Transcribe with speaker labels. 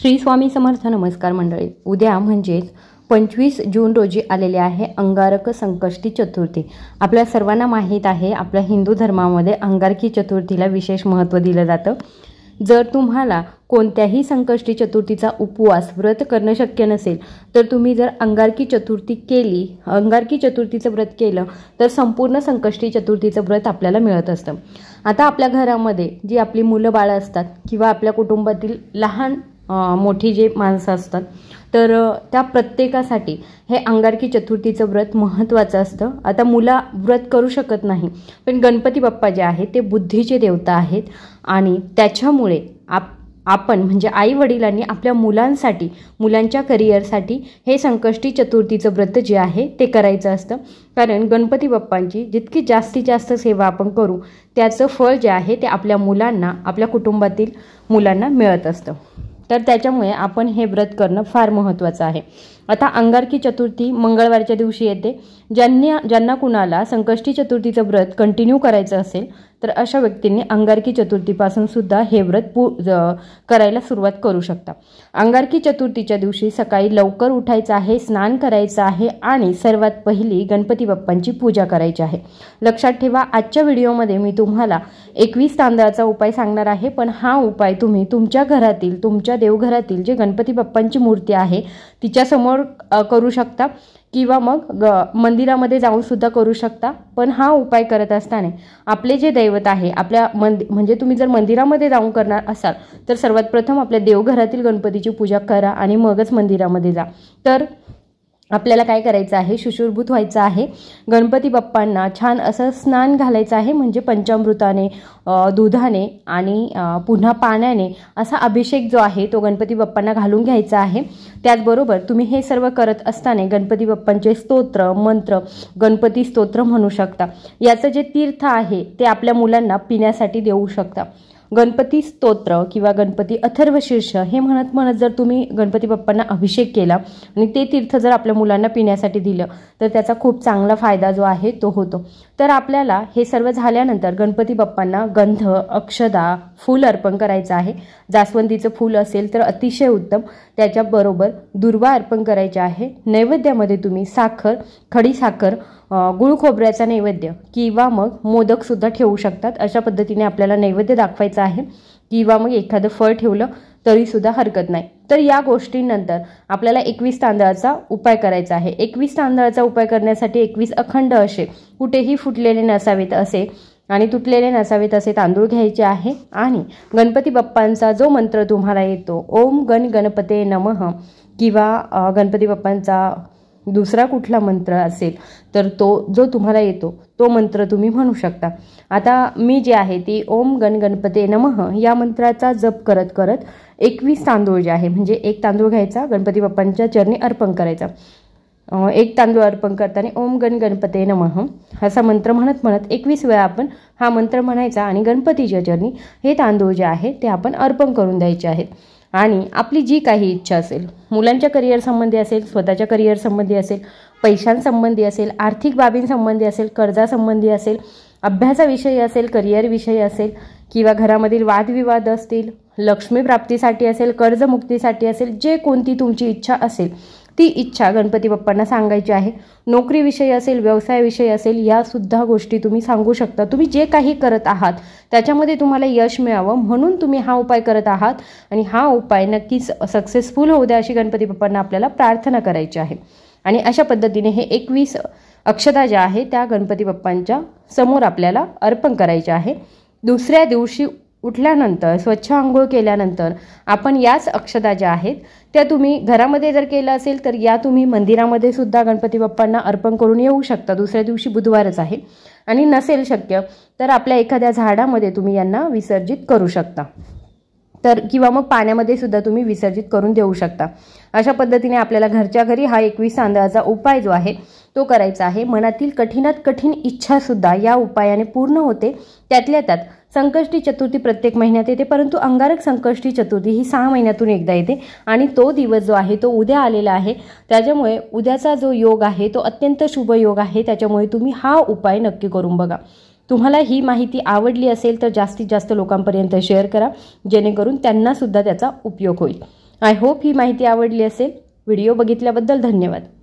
Speaker 1: श्री स्वामी समर्थ नमस्कार मंडळी उद्या म्हणजेच पंचवीस जून रोजी आलेले आहे अंगारक संकष्टी चतुर्थी आपल्या सर्वांना माहीत आहे आपल्या हिंदू धर्मामध्ये अंगारकी चतुर्थीला विशेष महत्त्व दिलं जातं जर तुम्हाला कोणत्याही संकष्टी चतुर्थीचा उपवास व्रत करणं शक्य नसेल तर तुम्ही जर अंगारकी चतुर्थी केली अंगारकी चतुर्थीचं व्रत केलं तर संपूर्ण संकष्टी चतुर्थीचं व्रत आपल्याला मिळत असतं आता आपल्या घरामध्ये जी आपली मुलं बाळं असतात किंवा आपल्या कुटुंबातील लहान मोठी जे माणसं असतात तर त्या प्रत्येकासाठी हे अंगारकी चतुर्थीचं व्रत महत्त्वाचं असतं आता मुला व्रत करू शकत नाही पण गणपती बाप्पा जे आहेत ते बुद्धीचे देवता आहेत आणि त्याच्यामुळे आप आपण म्हणजे आई वडिलांनी आपल्या मुलांसाठी मुलांच्या करिअरसाठी हे संकष्टी चतुर्थीचं व्रत जे आहे ते करायचं असतं कारण गणपती बाप्पांची जितकी जास्तीत जास्त सेवा आपण करू त्याचं फळ जे आहे ते आपल्या मुलांना आपल्या कुटुंबातील मुलांना मिळत असतं तर त्याच्यामुळे आपण हे व्रत करणं फार महत्त्वाचं आहे आता अंगारकी चतुर्थी मंगळवारच्या दिवशी येते ज्यांनी ज्यांना कुणाला संकष्टी चतुर्थीचं व्रत कंटिन्यू करायचं असेल तर अशा व्यक्तींनी अंगारकी चतुर्थीपासून सुद्धा हे व्रत पू करायला सुरुवात करू शकता अंगारकी चतुर्थीच्या दिवशी सकाळी लवकर उठायचं आहे स्नान करायचं आहे आणि सर्वात पहिली गणपती बाप्पांची पूजा करायची आहे लक्षात ठेवा आजच्या व्हिडिओमध्ये मी तुम्हाला एकवीस तांदळाचा उपाय सांगणार आहे पण हा उपाय तुम्ही तुमच्या घरातील तुमच्या देवघरातील जे गणपती बाप्पांची मूर्ती आहे तिच्यासमोर करू शकता किंवा मग ग मंदिरामध्ये जाऊनसुद्धा करू शकता पण हा उपाय करत असताना आपले जे दैवत आहे आपल्या मंदि म्हणजे तुम्ही जर मंदिरामध्ये जाऊन करणार असाल तर सर्वात प्रथम आपल्या देवघरातील गणपतीची पूजा करा आणि मगच मंदिरामध्ये जा तर आपल्याला काय करायचं आहे शुशुरभूत व्हायचं आहे गणपती बाप्पांना छान असं स्नान घालायचं आहे म्हणजे पंचामृताने दुधाने आणि पुन्हा पाण्याने असा अभिषेक जो आहे तो गणपती बाप्पांना घालून घ्यायचा आहे त्याचबरोबर तुम्ही हे सर्व करत असताना गणपती बाप्पांचे स्तोत्र मंत्र गणपती स्तोत्र म्हणू शकता याचं जे तीर्थ आहे ते आपल्या मुलांना पिण्यासाठी देऊ शकता गणपती स्तोत्र किंवा गणपती अथर्वशीर्ष हे म्हणत म्हणत जर तुम्ही गणपती बाप्पांना अभिषेक केला आणि ते तीर्थ जर आपल्या मुलांना पिण्यासाठी दिलं तर त्याचा खूप चांगला फायदा जो आहे तो होतो तर आपल्याला हे सर्व झाल्यानंतर गणपती बाप्पांना गंध अक्षदा फूल अर्पण करायचं आहे जास्वंदीचं फूल असेल तर अतिशय उत्तम त्याच्याबरोबर दुर्वा अर्पण करायचे आहे नैवेद्यामध्ये तुम्ही साखर खडी साखर गुळ खोबऱ्याचा नैवेद्य किंवा मग मोदकसुद्धा ठेवू शकतात अशा पद्धतीने आपल्याला नैवेद्य दाखवायचं आहे किंवा मग एखादं फळ ठेवलं तरीसुद्धा हरकत नाही तर या गोष्टींनंतर आपल्याला एकवीस तांदळाचा उपाय करायचा आहे एकवीस तांदळाचा उपाय करण्यासाठी एकवीस अखंड असे कुठेही फुटलेले नसावेत असे आणि तुटलेले नसावेत असे तांदूळ घ्यायचे आहे आणि गणपती बाप्पांचा जो मंत्र तुम्हाला येतो ओम गण गणपते नमः किंवा गणपती बाप्पांचा दुसरा कुठला मंत्र असेल तर तो जो तुम्हाला येतो तो मंत्र तुम्ही म्हणू शकता आता मी जे आहे ती ओम गण गणपते नमः या मंत्राचा जप करत करत एकवीस तांदूळ जे आहे म्हणजे एक तांदूळ घ्यायचा गणपती बाप्पांच्या चरणी अर्पण करायचा एक तांदूळ अर्पण करताना ओम गण गणपते नमः असा मंत्र म्हणत म्हणत एकवीस वेळा आपण हा मंत्र म्हणायचा आणि गणपतीच्या चरणी हे तांदूळ जे आहे ते आपण अर्पण करून द्यायचे आहेत आणि आपली जी काही इच्छा असेल मुलांच्या करिअरसंबंधी असेल स्वतःच्या करिअरसंबंधी असेल पैशांसंबंधी असेल आर्थिक बाबींसंबंधी असेल कर्जासंबंधी असेल अभ्यासाविषयी असेल करिअरविषयी असेल किंवा घरामधील वादविवाद असतील लक्ष्मीप्राप्तीसाठी असेल कर्जमुक्तीसाठी असेल जे कोणती तुमची इच्छा असेल ती इच्छा गणपती बाप्पांना सांगायची आहे नोकरीविषयी असेल व्यवसायाविषयी असेल यासुद्धा गोष्टी तुम्ही सांगू शकता तुम्ही जे काही करत आहात त्याच्यामध्ये तुम्हाला यश मिळावं म्हणून तुम्ही हा उपाय करत आहात आणि हा उपाय नक्कीच सक्सेसफुल होऊ द्या अशी गणपती बाप्पांना आपल्याला प्रार्थना करायची आहे आणि अशा पद्धतीने हे एकवीस अक्षता ज्या आहे त्या गणपती बाप्पांच्या समोर आपल्याला अर्पण करायच्या आहे दुसऱ्या दिवशी उठल्यानंतर स्वच्छ आंघोळ केल्यानंतर आपण याच अक्षता ज्या आहेत त्या तुम्ही घरामध्ये जर केलं असेल तर या तुम्ही मंदिरामध्ये सुद्धा गणपती बाप्पांना अर्पण करून येऊ शकता दुसऱ्या दिवशी बुधवारच आहे आणि नसेल शक्य तर आपल्या एखाद्या झाडामध्ये तुम्ही यांना विसर्जित करू शकता तर किंवा मग पाण्यामध्ये सुद्धा तुम्ही विसर्जित करून देऊ शकता अशा पद्धतीने आपल्याला घरच्या घरी हा एकवीस तांदळाचा उपाय जो आहे तो करायचा आहे मनातील कठीणात कठीण इच्छा सुद्धा या उपायाने पूर्ण होते त्यातल्या त्यात संकष्टी चतुर्थी प्रत्येक महिन्यात येते परंतु अंगारक संकष्टी चतुर्थी ही सहा महिन्यातून एकदा येते आणि तो दिवस जो आहे तो उद्या आलेला आहे त्याच्यामुळे उद्याचा जो योग आहे तो अत्यंत शुभ योग आहे त्याच्यामुळे तुम्ही हा उपाय नक्की करून बघा तुम्हाला ही माहिती आवडली असेल तर जास्तीत जास्त लोकांपर्यंत शेअर करा जेणेकरून त्यांनासुद्धा त्याचा उपयोग होईल आय होप ही माहिती आवडली असेल व्हिडिओ बघितल्याबद्दल धन्यवाद